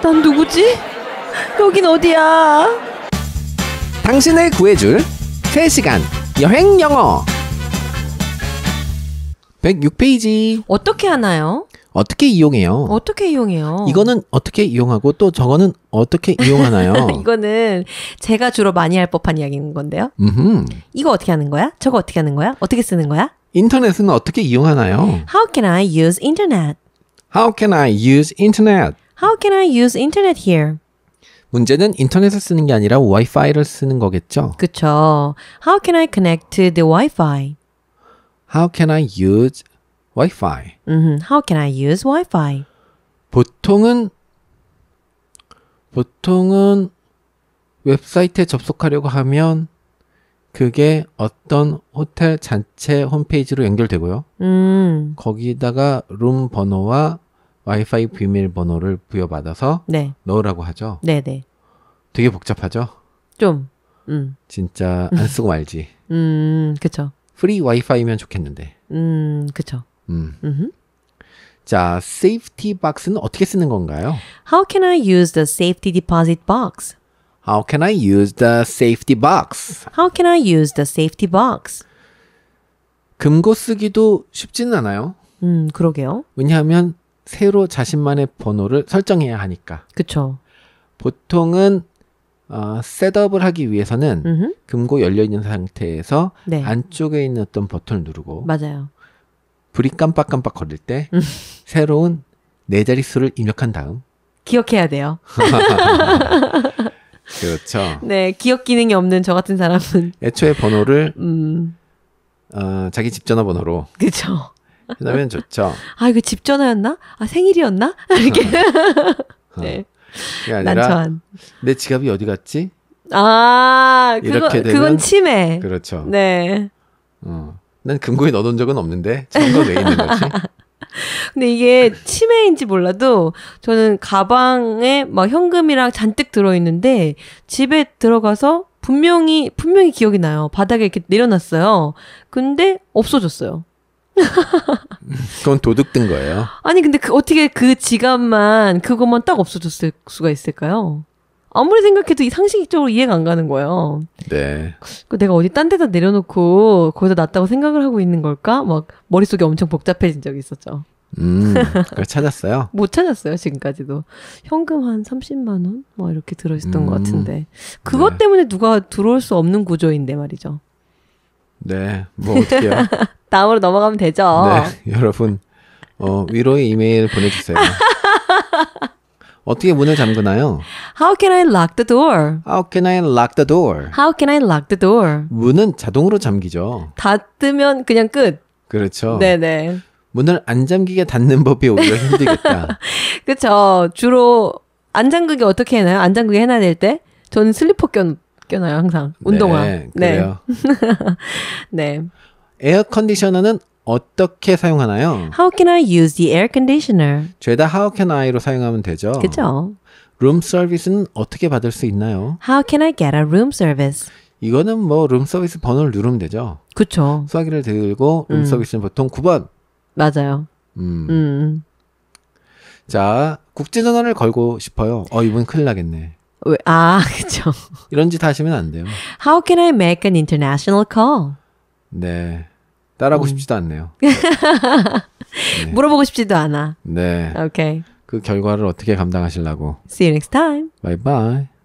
난 누구지? 여긴 어디야? 당신을 구해줄 3시간 여행 영어 106페이지 어떻게 하나요? 어떻게 이용해요? 어떻게 이용해요? 이거는 어떻게 이용하고 또 저거는 어떻게 이용하나요? 이거는 제가 주로 많이 할 법한 이야기인 건데요. 음흠. 이거 어떻게 하는 거야? 저거 어떻게 하는 거야? 어떻게 쓰는 거야? 인터넷은 어떻게 이용하나요? How can I use internet? How can I use internet? How can I use internet here? 문제는 인터넷을 쓰는 게 아니라 와이파이를 쓰는 거겠죠. 그쵸. How can I connect to the Wi-Fi? How can I use Wi-Fi? 음, how can I use Wi-Fi? 보통은 보통은 웹사이트에 접속하려고 하면 그게 어떤 호텔 잔체 홈페이지로 연결되고요. 음. 거기다가 룸 번호와 와이파이 비밀번호를 부여받아서 네. 넣으라고 하죠. 네네. 네. 되게 복잡하죠. 좀. 음. 진짜 안 쓰고 말지. 음, 그쵸. 프리 와이파이면 좋겠는데. 음, 그쵸. 음. 자, safety box는 어떻게 쓰는 건가요? How can I use the safety deposit box? How can I use the safety box? How can I use the safety box? 금고 쓰기도 쉽지는 않아요. 음, 그러게요. 왜냐하면 새로 자신만의 번호를 설정해야 하니까. 그렇죠. 보통은 어, 셋업을 하기 위해서는 음흠. 금고 열려 있는 상태에서 네. 안쪽에 있는 어떤 버튼을 누르고 맞아요. 불이 깜빡깜빡 거릴 때 음. 새로운 네 자릿수를 입력한 다음 기억해야 돼요. 그렇죠. 네, 기억 기능이 없는 저 같은 사람은 애초에 번호를 음. 어, 자기 집 전화번호로 그렇죠. 해놓으면 좋죠. 아, 이거 집 전화였나? 아, 생일이었나? 이렇게. 어. 어. 네. 아니라 난처한. 내 지갑이 어디 갔지? 아, 그거, 되면, 그건 치매. 그렇죠. 네. 어, 난 금고에 넣어놓은 적은 없는데 참고 왜 있는 거지? 근데 이게 치매인지 몰라도 저는 가방에 막 현금이랑 잔뜩 들어있는데 집에 들어가서 분명히 분명히 기억이 나요. 바닥에 이렇게 내려놨어요. 근데 없어졌어요. 그건 도둑 된 거예요. 아니 근데 그 어떻게 그 지갑만 그것만 딱 없어졌을 수가 있을까요? 아무리 생각해도 이 상식적으로 이해가 안 가는 거예요. 네. 그 내가 어디 딴 데다 내려놓고 거기서 났다고 생각을 하고 있는 걸까? 막 머릿속이 엄청 복잡해진 적이 있었죠. 음, 그걸 찾았어요? 못 찾았어요, 지금까지도. 현금 한 30만원? 뭐 이렇게 들어있었던 음, 것 같은데. 그것 네. 때문에 누가 들어올 수 없는 구조인데 말이죠. 네, 뭐 어떻게요? 다음으로 넘어가면 되죠. 네, 여러분 어, 위로의 이메일 보내주세요. 어떻게 문을 잠그나요? How can I lock the door? How can I lock the door? How can I lock the door? 문은 자동으로 잠기죠. 닫으면 그냥 끝. 그렇죠. 네네. 네. 문을 안 잠기게 닫는 법이 오히려 힘들겠다. 그렇죠. 주로 안 잠그게 어떻게 해나요? 안 잠그게 해놔야 될 때? 저는 슬리퍼 껴 껴놔요 항상 운동화. 네. 네. 그래요. 네. 에어 컨디셔너는 어떻게 사용하나요? How can I use the air conditioner? 죄다 how can I로 사용하면 되죠. 그죠. 룸 서비스는 어떻게 받을 수 있나요? How can I get a room service? 이거는 뭐룸 서비스 번호를 누르면 되죠. 그쵸. 수화기를 들고 룸 서비스는 음. 보통 9번. 맞아요. 음. 음. 자, 국제전화를 걸고 싶어요. 어, 이분 큰일 나겠네. 왜, 아, 그쵸. 이런 짓 하시면 안 돼요. How can I make an international call? 네. 따라하고 음. 싶지도 않네요. 네. 물어보고 싶지도 않아. 네. 오케이. Okay. 그 결과를 어떻게 감당하실라고 See you next time. Bye bye.